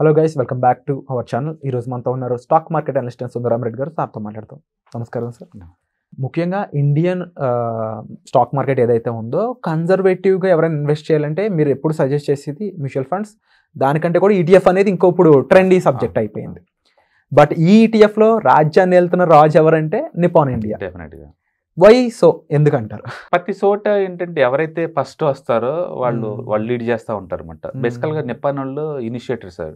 Hello guys welcome back to our channel ఈ రోజు మనతో ఉన్నారు stock market analyst Sundaram Reddy గారు సార్తో మాట్లాడతాం నమస్కారం సార్ ముఖ్యంగా ఇండియన్ స్టాక్ మార్కెట్ ఏదైతే ఉందో కన్జర్వేటివ్గా ఎవరైనా ఇన్వెస్ట్ చేయాలంటే మీరు ఎప్పుడు సజెస్ట్ చేసేది మ్యూచువల్ ఫండ్స్ దానికంటే కూడా ఈటీఎఫ్ e అనేది ఇంకో ఇప్పుడు ట్రెండీ సబ్జెక్ట్ అయిపోయింది బట్ ఈ ఈటీఎఫ్లో e రాజ్యాన్ని వెళ్తున్న రాజు ఎవరంటే నిపాన్ ఇండియా డెఫినెట్గా వై సో ఎందుకంటారు ప్రతి చోట ఏంటంటే ఎవరైతే ఫస్ట్ వస్తారో వాళ్ళు వాళ్ళు లీడ్ చేస్తూ ఉంటారు అనమాట బేసికల్ గా నిప్పాన్ వాళ్ళు సార్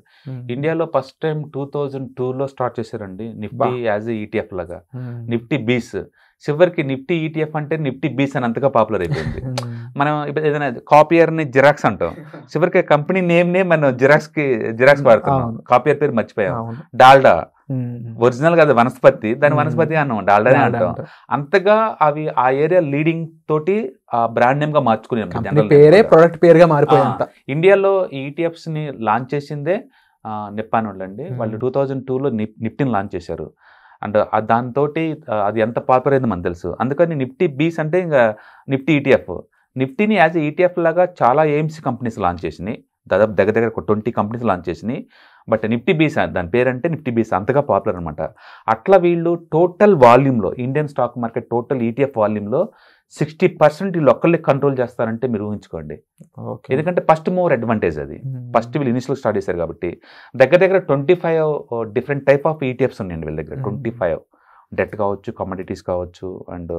ఇండియాలో ఫస్ట్ టైం టూ థౌజండ్ టూలో స్టార్ట్ చేశారండి నిఫ్టీ యాజ్ ఈటీఎఫ్ e లాగా నిఫ్టీ బీస్ చివరికి నిఫ్టీ ఈటీఎఫ్ e అంటే నిఫ్టీ బీస్ అని అంతగా పాపులర్ అయిపోయింది మనం ఇప్పుడు ఏదైనా ని జిరాక్స్ అంటాం చివరికి కంపెనీ నేమ్ నే మనం జిరాక్స్ కి జిరాక్స్ వాడుతున్నాం కాపీయర్ పేరు మర్చిపోయాం డాల్డా ఒరిజినల్ గా వనస్పతి దాని వనస్పతి అన్నాం డాల్డానే అంటాం అంతగా అవి ఆ ఏరియా లీడింగ్ తోటి బ్రాండ్ నేమ్ గా మార్చుకునే పేరే పేరుగా మారిపోయింది ఇండియాలో ఈటీఎఫ్స్ e ని లాంచ్ చేసిందే నిప్పాన్ అండి వాళ్ళు టూ థౌజండ్ టూలో నిప్ నిఫ్టీని లాంచ్ చేశారు అండ్ దానితోటి అది ఎంత పాపులర్ అయింది మనకు తెలుసు అందుకని నిఫ్టీ బీస్ అంటే ఇంకా నిఫ్టీ ఈటీఎఫ్ e నిఫ్టీని యాజ్ ఈటీఎఫ్ e లాగా చాలా ఏఎంసీ కంపెనీస్ లాంచ్ చేసినాయి దాదాపు దగ్గర దగ్గర ఒక ట్వంటీ కంపెనీస్ లాంచ్ చేసినాయి బట్ నిఫ్టీ బీస్ దాని పేరంటే నిఫ్టీ బీస్ అంతగా పాపులర్ అనమాట అట్లా వీళ్ళు టోటల్ వాల్యూమ్లో Indian stock market total ETF వాల్యూమ్లో సిక్స్టీ పర్సెంట్ వీళ్ళు ఒక్కళ్ళే కంట్రోల్ చేస్తారంటే మీరు ఊహించుకోండి ఎందుకంటే ఫస్ట్ మోర్ అడ్వాంటేజ్ అది ఫస్ట్ వీళ్ళు ఇనిషియల్ స్టార్ట్ చేశారు కాబట్టి దగ్గర దగ్గర twenty five different type of ETFs ఉన్నాయండి వీళ్ళ దగ్గర ట్వంటీ ఫైవ్ డెట్ కావచ్చు కమోడిటీస్ కావచ్చు అండ్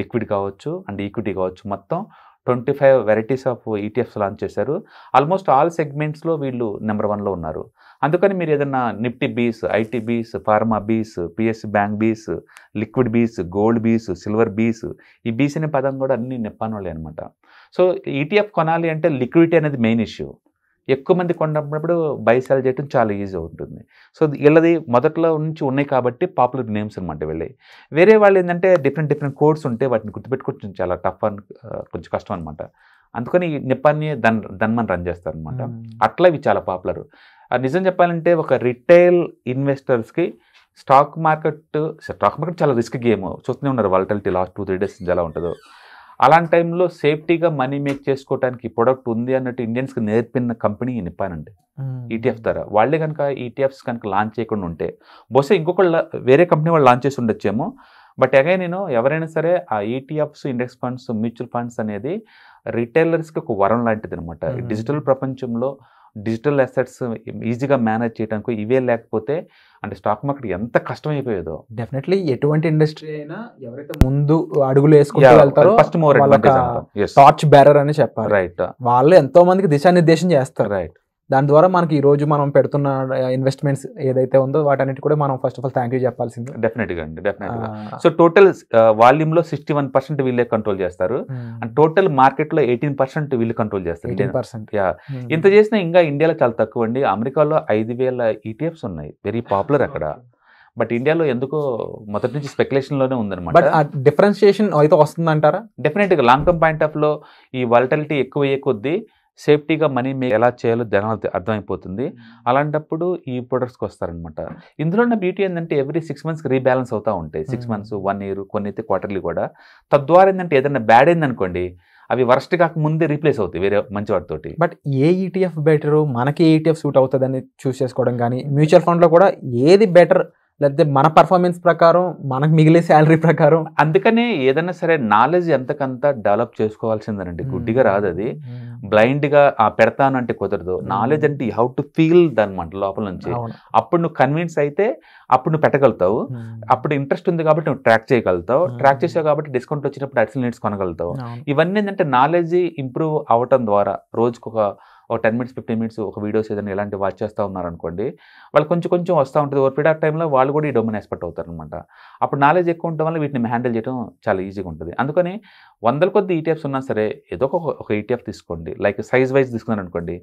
లిక్విడ్ కావచ్చు అండ్ ఈక్విటీ కావచ్చు మొత్తం twenty five varieties of ETFs launch చేశారు ఆల్మోస్ట్ ఆల్ సెగ్మెంట్స్లో వీళ్ళు నెంబర్ వన్లో ఉన్నారు అందుకని మీరు ఏదన్నా నిఫ్టీ బీస్ IT BeES pharma BeES PSU bank BeES liquid BeES gold BeES silver BeES ఈ బీస్ అనే పదం కూడా అన్ని నెప్పానోళ్ళే అనమాట సో ఈటీఎఫ్ e కొనాలి అంటే లిక్విడిటీ అనేది మెయిన్ ఇష్యూ ఎక్కువ మంది కొన్నప్పుడు బై సెల్ చేయడం చాలా ఈజీ ఉంటుంది సో వీళ్ళది మొదట్లో నుంచి ఉన్నాయి కాబట్టి పాపులర్ నేమ్స్ అనమాట వెళ్ళి వేరే వాళ్ళు ఏంటంటే డిఫరెంట్ డిఫరెంట్ కోడ్స్ ఉంటే వాటిని గుర్తుపెట్టుకోవచ్చు చాలా టఫ్ అని కొంచెం కష్టం అనమాట అందుకని నిప్పాన్ని దన్ దన్మన్ రన్ చేస్తారనమాట అట్లా ఇవి చాలా పాపులర్ అది నిజం చెప్పాలంటే ఒక రిటైల్ ఇన్వెస్టర్స్కి స్టాక్ మార్కెట్ స్టాక్ మార్కెట్ చాలా రిస్క్ గేమ్ చూస్తూనే ఉన్నారు volatility last two three days నుంచి ఎలా ఉంటుందో అలాంటి టైంలో సేఫ్టీగా మనీ మేక్ చేసుకోవడానికి ప్రొడక్ట్ ఉంది అన్నట్టు ఇండియన్స్కి నేర్పిన కంపెనీ నిప్పానండి అండి ఈటీఎఫ్ hmm. e ద్వారా వాళ్ళే కనుక ఈటీఎఫ్స్ e కనుక లాంచ్ చేయకుండా ఉంటే బహుశా ఇంకొకళ్ళు వేరే కంపెనీ వాళ్ళు లాంచ్ చేసి ఉండొచ్చేమో బట్ అగైన్ నేను ఎవరైనా సరే ఆ ETFs index funds mutual funds అనేది రిటైలర్స్కి ఒక వరం లాంటిది అనమాట డిజిటల్ hmm. ప్రపంచంలో డిజిటల్ అసెట్స్ ఈజీగా మేనేజ్ చేయడానికి ఇవే లేకపోతే అంటే స్టాక్ మార్కెట్ ఎంత కష్టం అయిపోయేదో డెఫినెట్లీ ఎటువంటి ఇండస్ట్రీ అయినా ఎవరైతే ముందు అడుగులు వేసుకుంటూ వెళ్తారో ఫస్ట్ మోర్ టార్చ్ బ్యారర్ అని చెప్పారు రైట్ వాళ్ళు ఎంతో మందికి దిశానిర్దేశం చేస్తారు రైట్ దాని ద్వారా మనకి ఈ రోజు మనం పెడుతున్న ఇన్వెస్ట్మెంట్స్ ఏదైతే ఉందో వాటన్నిటి కూడా మనం first of all thank you చెప్పాల్సింది డెఫినెట్గా అండి డెఫినెట్గా సో టోటల్ వాల్యూమ్ లో సిక్స్టీ వన్ పర్సెంట్ వీళ్ళే కంట్రోల్ చేస్తారు అండ్ టోటల్ మార్కెట్లో ఎయిటీన్ పర్సెంట్ వీళ్ళు కంట్రోల్ చేస్తారు ఎయిటీన్ పర్సెంట్ యా ఇంత చేసినా ఇంకా ఇండియాలో చాలా తక్కువ అండి అమెరికాలో ఐదు వేల ఈటీఎఫ్స్ e ఉన్నాయి వెరీ పాపులర్ అక్కడ బట్ ఇండియాలో ఎందుకో మొదటి నుంచి స్పెక్యులేషన్ లోనే ఉందన్నమాట బట్ ఆ డిఫరెన్షియేషన్ అయితే వస్తుందంటారా డెఫినెట్గా లాంగ్ టర్మ్ పాయింట్ ఆఫ్ లో ఈ వాలటలిటీ ఎక్కువ అయ్యే కొద్దీ సేఫ్టీగా మనీ మేక్ ఎలా చేయాలో జనాలు అర్థమైపోతుంది అలాంటప్పుడు ఈ ప్రొడక్ట్స్కి వస్తారనమాట ఇందులో ఉన్న బ్యూటీ ఏంటంటే ఎవ్రీ సిక్స్ మంత్స్కి రీబ్యాలెన్స్ అవుతూ ఉంటాయి సిక్స్ మంత్స్ వన్ ఇయర్ కొన్ని అయితే క్వార్టర్లీ కూడా తద్వారా ఏంటంటే ఏదైనా బ్యాడ్ అయిందనుకోండి అవి వర్స్ట్ కాక ముందే రీప్లేస్ అవుతాయి వేరే మంచి వాటితోటి బట్ ఏ ఈటీఎఫ్ బెటరు మనకి ఏటీఎఫ్ ఈటీఎఫ్ సూట్ అవుతుందని చూస్ చేసుకోవడం కానీ మ్యూచువల్ ఫండ్లో కూడా ఏది బెటర్ లేకపోతే మన పర్ఫార్మెన్స్ ప్రకారం మనకు మిగిలే శాలరీ ప్రకారం అందుకనే ఏదైనా సరే నాలెడ్జ్ ఎంతకంత డెవలప్ చేసుకోవాల్సిందేనండి గుడ్డిగా రాదు అది బ్లైండ్గా పెడతాను అంటే కుదరదు నాలెడ్జ్ అంటే హౌ టు ఫీల్ దానిమాట లోపల నుంచి అప్పుడు నువ్వు కన్విన్స్ అయితే అప్పుడు నువ్వు పెట్టగలుగుతావు అప్పుడు ఇంట్రెస్ట్ ఉంది కాబట్టి నువ్వు ట్రాక్ చేయగలుగుతావు ట్రాక్ చేసావు కాబట్టి డిస్కౌంట్ వచ్చినప్పుడు అడిషనల్ నీడ్స్ కొనగలుగుతావు ఇవన్నీ ఏంటంటే నాలెడ్జ్ ఇంప్రూవ్ అవటం ద్వారా రోజుకొక ఒక టెన్ మినిట్స్ ఫిఫ్టీన్ మినిట్స్ ఒక వీడియోస్ ఏదైనా ఇలాంటి వాచ్ చేస్తూ ఉన్నారనుకోండి వాళ్ళు కొంచెం కొంచెం వస్తూ ఉంటుంది ఒక పీరియడ్ టైంలో వాళ్ళు కూడా ఈ డొమైన్ ఎక్స్పర్ట్ అవుతారు అనమాట అప్పుడు నాలెడ్జ్ ఎక్కువ ఉండడం వల్ల వీటిని హ్యాండిల్ చేయడం చాలా ఈజీగా ఉంటుంది అందుకని వందల కొద్ది ఈటీఎఫ్స్ e ఉన్నా సరే ఏదో ఒక ఒక ఈటీఎఫ్ e తీసుకోండి లైక్ సైజ్ వైజ్ తీసుకున్నారు అనుకోండి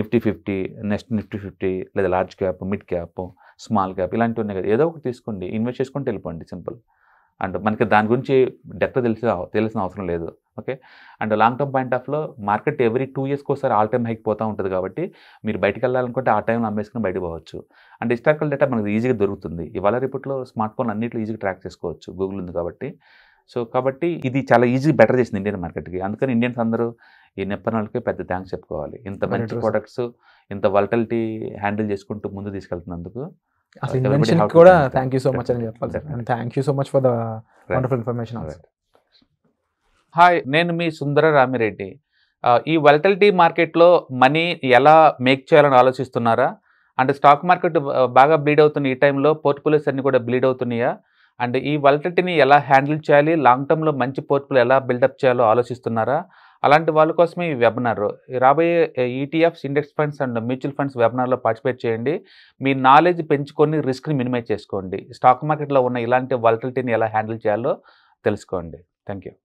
Nifty fifty next Nifty fifty లేదా large cap mid cap small cap ఇలాంటివి ఉన్నాయి కదా ఏదో ఒకటి తీసుకోండి ఇన్వెస్ట్ చేసుకుంటే వెళ్ళిపోండి సింపుల్ అండ్ మనకి దాని గురించి డెక్ట తెలిసి తెలిసిన అవసరం లేదు okay and long term point ఆఫ్లో మార్కెట్ ఎవ్రీ టూ ఇయర్స్కి ఒకసారి ఆల్ టైమ్ హైక్ పోతూ ఉంటుంది కాబట్టి మీరు బయటకు వెళ్ళాలనుకుంటే ఆ టైంలో అమ్మేసుకుని బయటకు పోవచ్చు అండ్ హిస్టారికల్ డేటా మనకు ఈజీగా దొరుకుతుంది ఇవాళ రిపోర్ట్లో స్మార్ట్ ఫోన్ అన్నింటిలో ఈజీగా ట్రాక్ చేసుకోవచ్చు గూగుల్ ఉంది కాబట్టి సో కాబట్టి ఇది చాలా ఈజీ బెటర్ చేసింది ఇండియన్ మార్కెట్కి అందుకని ఇండియన్స్ అందరూ ఈ నెప్పనాలకి పెద్ద థ్యాంక్స్ చెప్పుకోవాలి ఇంత మంచి ప్రొడక్ట్స్ ఇంత వల్టలిటీ హ్యాండిల్ చేసుకుంటూ ముందు తీసుకెళ్తున్నందుకు అసలు కూడా థ్యాంక్ యూ సో మచ్ అని చెప్పాలి sir and thank you so much for the wonderful information hi నేను మీ సుందర రామిరెడ్డి ఈ వెలటలిటీ మార్కెట్లో మనీ ఎలా మేక్ చేయాలని ఆలోచిస్తున్నారా అంటే స్టాక్ మార్కెట్ బాగా బ్లీడ్ అవుతున్న ఈ టైంలో పోర్ట్ఫోలియోస్ అన్నీ కూడా బ్లీడ్ అవుతున్నాయా అండ్ ఈ వెలటలిటీని ఎలా హ్యాండిల్ చేయాలి లాంగ్ టర్మ్లో మంచి పోర్ట్ఫోలియో ఎలా బిల్డప్ చేయాలో ఆలోచిస్తున్నారా అలాంటి వాళ్ళ కోసమే ఈ వెబినార్ రాబోయే ETFs index funds and mutual funds వెబినార్లో పార్టిసిపేట్ చేయండి మీ నాలెడ్జ్ పెంచుకొని రిస్క్ని మినిమైజ్ చేసుకోండి స్టాక్ మార్కెట్లో ఉన్న ఇలాంటి వాలటిలిటీని ఎలా హ్యాండిల్ చేయాలో తెలుసుకోండి థ్యాంక్ యూ